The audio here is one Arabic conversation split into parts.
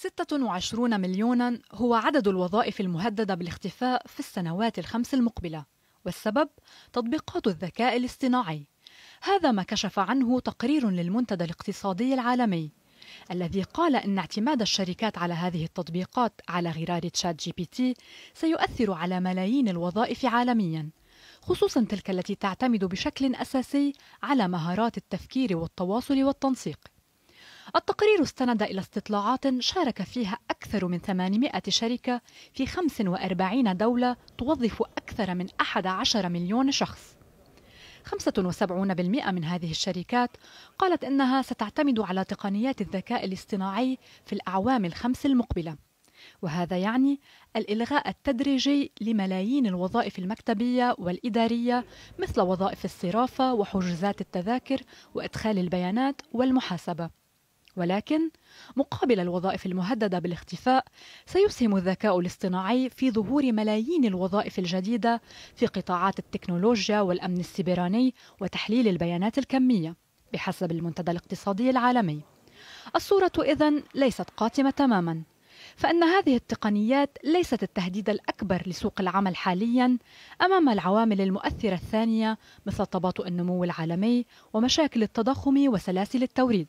26 مليونا هو عدد الوظائف المهددة بالاختفاء في السنوات الخمس المقبلة والسبب تطبيقات الذكاء الاصطناعي هذا ما كشف عنه تقرير للمنتدى الاقتصادي العالمي الذي قال ان اعتماد الشركات على هذه التطبيقات على غرار تشات جي بي تي سيؤثر على ملايين الوظائف عالميا خصوصا تلك التي تعتمد بشكل اساسي على مهارات التفكير والتواصل والتنسيق التقرير استند إلى استطلاعات شارك فيها أكثر من 800 شركة في 45 دولة توظف أكثر من 11 مليون شخص 75% من هذه الشركات قالت إنها ستعتمد على تقنيات الذكاء الاصطناعي في الأعوام الخمس المقبلة وهذا يعني الإلغاء التدريجي لملايين الوظائف المكتبية والإدارية مثل وظائف الصرافة وحجوزات التذاكر وإدخال البيانات والمحاسبة ولكن مقابل الوظائف المهدده بالاختفاء سيسهم الذكاء الاصطناعي في ظهور ملايين الوظائف الجديده في قطاعات التكنولوجيا والامن السيبراني وتحليل البيانات الكميه بحسب المنتدى الاقتصادي العالمي الصوره اذن ليست قاتمه تماما فان هذه التقنيات ليست التهديد الاكبر لسوق العمل حاليا امام العوامل المؤثره الثانيه مثل تباطؤ النمو العالمي ومشاكل التضخم وسلاسل التوريد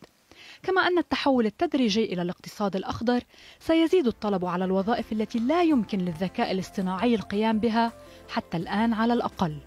كما أن التحول التدريجي إلى الاقتصاد الأخضر سيزيد الطلب على الوظائف التي لا يمكن للذكاء الاصطناعي القيام بها حتى الآن على الأقل